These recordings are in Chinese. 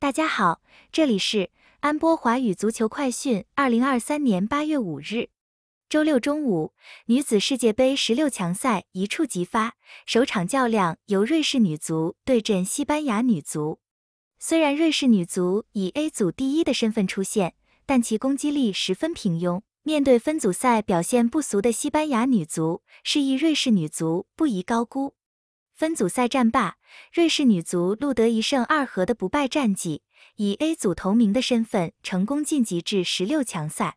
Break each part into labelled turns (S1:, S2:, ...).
S1: 大家好，这里是安波华语足球快讯。二零二三年八月五日，周六中午，女子世界杯十六强赛一触即发，首场较量由瑞士女足对阵西班牙女足。虽然瑞士女足以 A 组第一的身份出现，但其攻击力十分平庸，面对分组赛表现不俗的西班牙女足，示意瑞士女足不宜高估。分组赛战罢，瑞士女足录得一胜二和的不败战绩，以 A 组头名的身份成功晋级至十六强赛。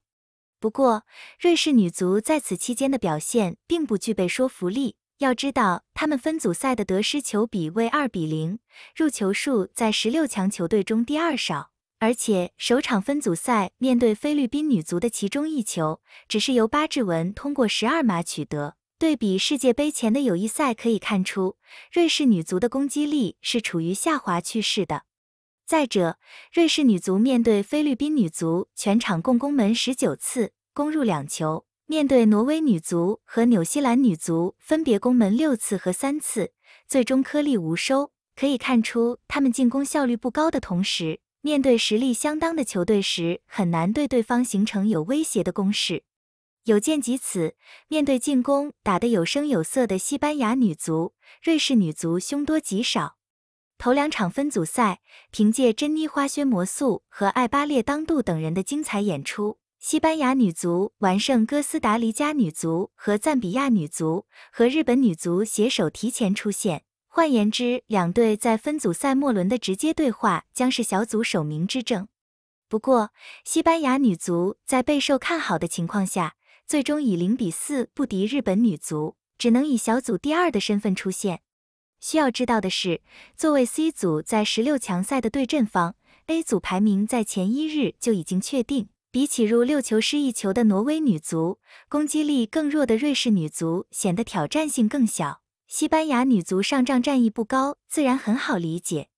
S1: 不过，瑞士女足在此期间的表现并不具备说服力。要知道，他们分组赛的得失球比为二比零，入球数在十六强球队中第二少。而且，首场分组赛面对菲律宾女足的其中一球，只是由巴志文通过十二码取得。对比世界杯前的友谊赛可以看出，瑞士女足的攻击力是处于下滑趋势的。再者，瑞士女足面对菲律宾女足全场共攻门十九次，攻入两球；面对挪威女足和纽西兰女足，分别攻门六次和三次，最终颗粒无收。可以看出，他们进攻效率不高的同时，面对实力相当的球队时，很难对对方形成有威胁的攻势。有见即此，面对进攻打得有声有色的西班牙女足，瑞士女足凶多吉少。头两场分组赛，凭借珍妮花靴魔术和艾巴列当杜等人的精彩演出，西班牙女足完胜哥斯达黎加女足和赞比亚女足，和日本女足携手提前出线。换言之，两队在分组赛末轮的直接对话将是小组首名之争。不过，西班牙女足在备受看好的情况下，最终以零比四不敌日本女足，只能以小组第二的身份出现。需要知道的是，作为 C 组在十六强赛的对阵方，A 组排名在前一日就已经确定。比起入六球失一球的挪威女足，攻击力更弱的瑞士女足显得挑战性更小。西班牙女足上仗战意不高，自然很好理解。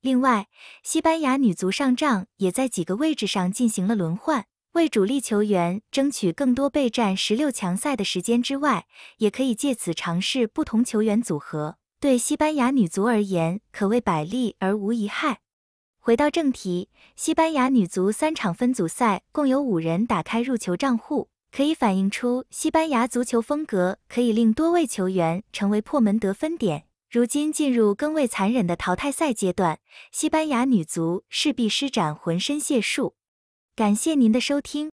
S1: 另外，西班牙女足上仗也在几个位置上进行了轮换。为主力球员争取更多备战十六强赛的时间之外，也可以借此尝试不同球员组合。对西班牙女足而言，可谓百利而无一害。回到正题，西班牙女足三场分组赛共有五人打开入球账户，可以反映出西班牙足球风格可以令多位球员成为破门得分点。如今进入更为残忍的淘汰赛阶段，西班牙女足势必施展浑身解数。感谢您的收听。